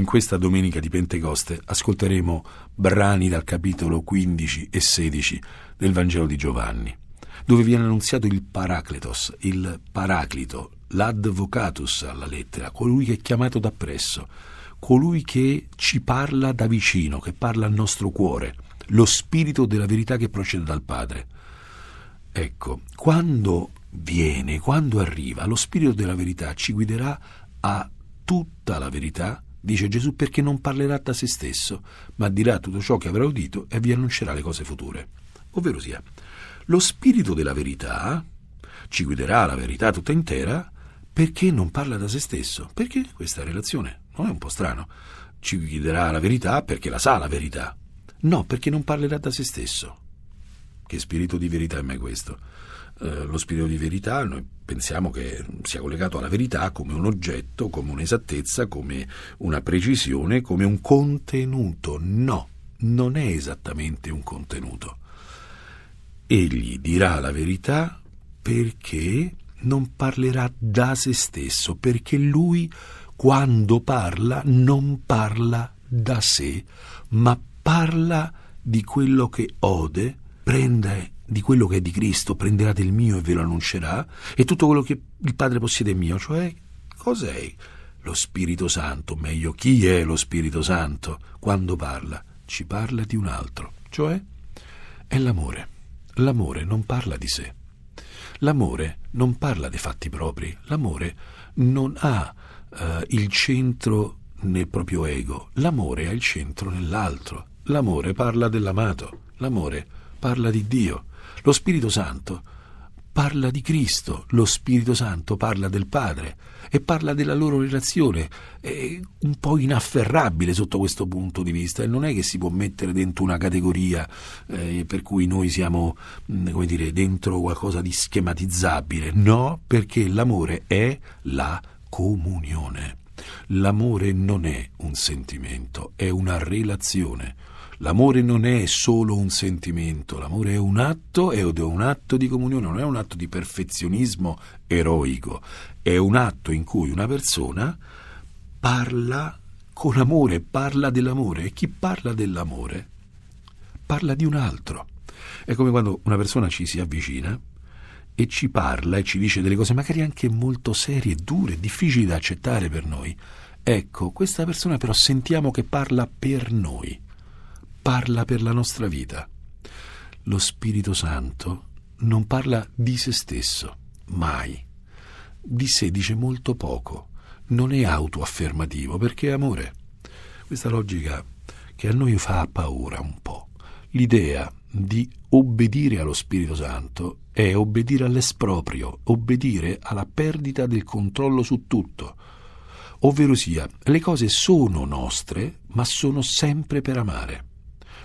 In questa domenica di Pentecoste ascolteremo brani dal capitolo 15 e 16 del Vangelo di Giovanni, dove viene annunziato il Paracletos, il Paraclito, l'Advocatus alla lettera, colui che è chiamato da presso, colui che ci parla da vicino, che parla al nostro cuore, lo spirito della verità che procede dal Padre. Ecco, quando viene, quando arriva, lo spirito della verità ci guiderà a tutta la verità Dice Gesù perché non parlerà da se stesso, ma dirà tutto ciò che avrà udito e vi annuncerà le cose future. Ovvero sia, lo spirito della verità ci guiderà la verità tutta intera perché non parla da se stesso. Perché questa relazione non è un po' strano? Ci guiderà la verità perché la sa la verità. No, perché non parlerà da se stesso. Che spirito di verità è mai questo? Eh, lo spirito di verità noi pensiamo che sia collegato alla verità come un oggetto, come un'esattezza, come una precisione, come un contenuto. No, non è esattamente un contenuto. Egli dirà la verità perché non parlerà da se stesso, perché lui quando parla non parla da sé, ma parla di quello che ode prende di quello che è di Cristo, prenderà del mio e ve lo annuncerà, e tutto quello che il Padre possiede è mio, cioè cos'è lo Spirito Santo, meglio chi è lo Spirito Santo quando parla? Ci parla di un altro, cioè è l'amore. L'amore non parla di sé. L'amore non parla dei fatti propri, l'amore non ha eh, il centro nel proprio ego, l'amore ha il centro nell'altro, l'amore parla dell'amato, l'amore parla di Dio, lo Spirito Santo parla di Cristo, lo Spirito Santo parla del Padre e parla della loro relazione, è un po' inafferrabile sotto questo punto di vista e non è che si può mettere dentro una categoria eh, per cui noi siamo, mm, come dire, dentro qualcosa di schematizzabile, no, perché l'amore è la comunione. L'amore non è un sentimento, è una relazione. L'amore non è solo un sentimento, l'amore è un atto ed è un atto di comunione, non è un atto di perfezionismo eroico, è un atto in cui una persona parla con amore, parla dell'amore e chi parla dell'amore parla di un altro. È come quando una persona ci si avvicina e ci parla e ci dice delle cose magari anche molto serie, dure, difficili da accettare per noi. Ecco, questa persona però sentiamo che parla per noi parla per la nostra vita. Lo Spirito Santo non parla di se stesso, mai. Di sé dice molto poco, non è autoaffermativo perché è amore. Questa logica che a noi fa paura un po'. L'idea di obbedire allo Spirito Santo è obbedire all'esproprio, obbedire alla perdita del controllo su tutto. Ovvero sia, le cose sono nostre, ma sono sempre per amare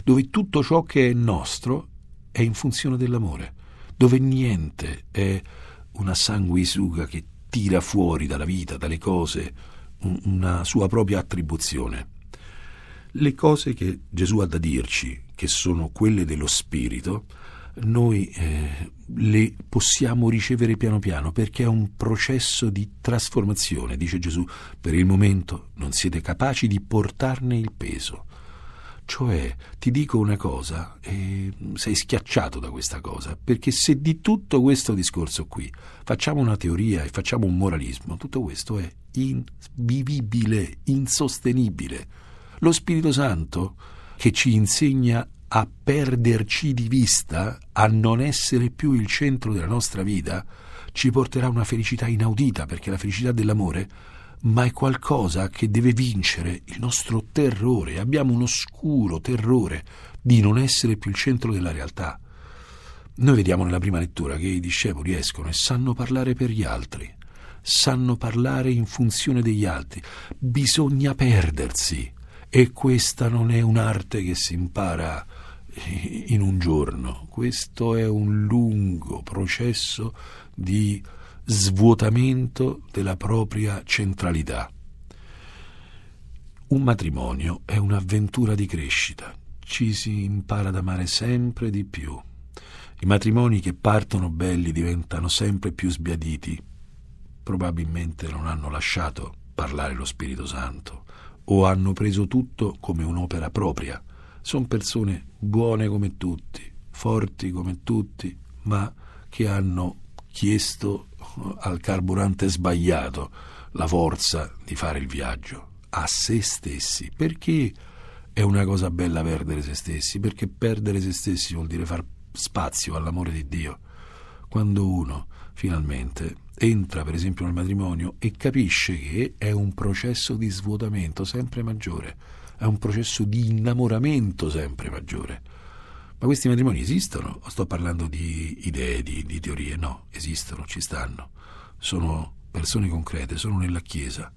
dove tutto ciò che è nostro è in funzione dell'amore, dove niente è una sanguisuga che tira fuori dalla vita, dalle cose, una sua propria attribuzione. Le cose che Gesù ha da dirci, che sono quelle dello Spirito, noi eh, le possiamo ricevere piano piano perché è un processo di trasformazione, dice Gesù. Per il momento non siete capaci di portarne il peso cioè, ti dico una cosa e sei schiacciato da questa cosa, perché se di tutto questo discorso qui facciamo una teoria e facciamo un moralismo, tutto questo è invivibile, insostenibile. Lo Spirito Santo che ci insegna a perderci di vista, a non essere più il centro della nostra vita, ci porterà una felicità inaudita, perché la felicità dell'amore ma è qualcosa che deve vincere il nostro terrore. Abbiamo un oscuro terrore di non essere più il centro della realtà. Noi vediamo nella prima lettura che i discepoli escono e sanno parlare per gli altri, sanno parlare in funzione degli altri. Bisogna perdersi e questa non è un'arte che si impara in un giorno, questo è un lungo processo di svuotamento della propria centralità. Un matrimonio è un'avventura di crescita. Ci si impara ad amare sempre di più. I matrimoni che partono belli diventano sempre più sbiaditi. Probabilmente non hanno lasciato parlare lo Spirito Santo o hanno preso tutto come un'opera propria. Sono persone buone come tutti, forti come tutti, ma che hanno chiesto eh, al carburante sbagliato la forza di fare il viaggio a se stessi, perché è una cosa bella perdere se stessi, perché perdere se stessi vuol dire far spazio all'amore di Dio. Quando uno finalmente entra per esempio nel matrimonio e capisce che è un processo di svuotamento sempre maggiore, è un processo di innamoramento sempre maggiore ma questi matrimoni esistono? O sto parlando di idee, di, di teorie? No, esistono, ci stanno. Sono persone concrete, sono nella Chiesa.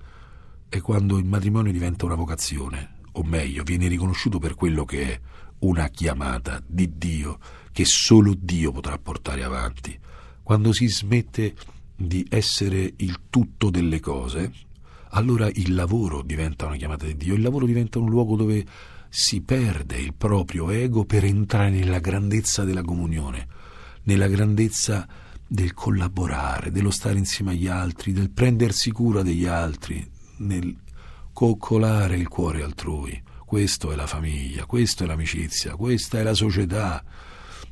E quando il matrimonio diventa una vocazione, o meglio, viene riconosciuto per quello che è una chiamata di Dio che solo Dio potrà portare avanti. Quando si smette di essere il tutto delle cose, allora il lavoro diventa una chiamata di Dio, il lavoro diventa un luogo dove si perde il proprio ego per entrare nella grandezza della comunione, nella grandezza del collaborare, dello stare insieme agli altri, del prendersi cura degli altri, nel coccolare il cuore altrui. Questo è la famiglia, questo è l'amicizia, questa è la società.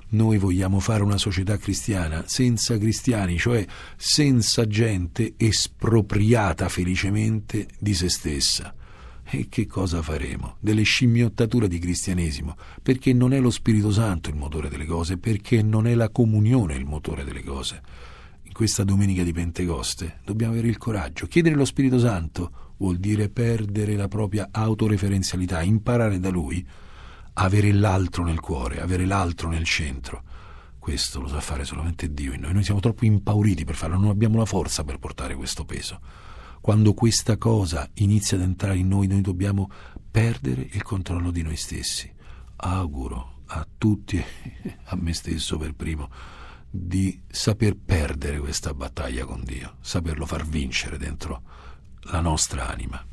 Noi vogliamo fare una società cristiana senza cristiani, cioè senza gente espropriata felicemente di se stessa e che cosa faremo? Delle scimmiottature di cristianesimo, perché non è lo Spirito Santo il motore delle cose, perché non è la comunione il motore delle cose. In questa domenica di Pentecoste dobbiamo avere il coraggio. Chiedere lo Spirito Santo vuol dire perdere la propria autoreferenzialità, imparare da lui, avere l'altro nel cuore, avere l'altro nel centro. Questo lo sa fare solamente Dio in noi. Noi siamo troppo impauriti per farlo, non abbiamo la forza per portare questo peso. Quando questa cosa inizia ad entrare in noi, noi dobbiamo perdere il controllo di noi stessi. Auguro a tutti, a me stesso per primo, di saper perdere questa battaglia con Dio, saperlo far vincere dentro la nostra anima.